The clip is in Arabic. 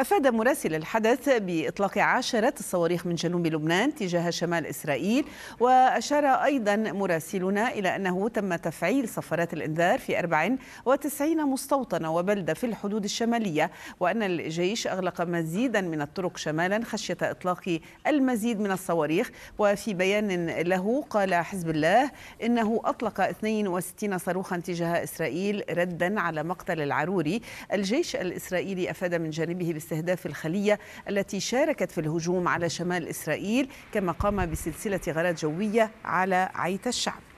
أفاد مراسل الحدث بإطلاق عشرات الصواريخ من جنوب لبنان تجاه شمال إسرائيل وأشار أيضا مراسلنا إلى أنه تم تفعيل صفارات الإنذار في 94 مستوطنة وبلدة في الحدود الشمالية وأن الجيش أغلق مزيدا من الطرق شمالا خشية إطلاق المزيد من الصواريخ وفي بيان له قال حزب الله إنه أطلق 62 صاروخا تجاه إسرائيل ردا على مقتل العروري الجيش الإسرائيلي أفاد من جانبه استهداف الخلية التي شاركت في الهجوم على شمال إسرائيل كما قام بسلسلة غارات جوية على عيت الشعب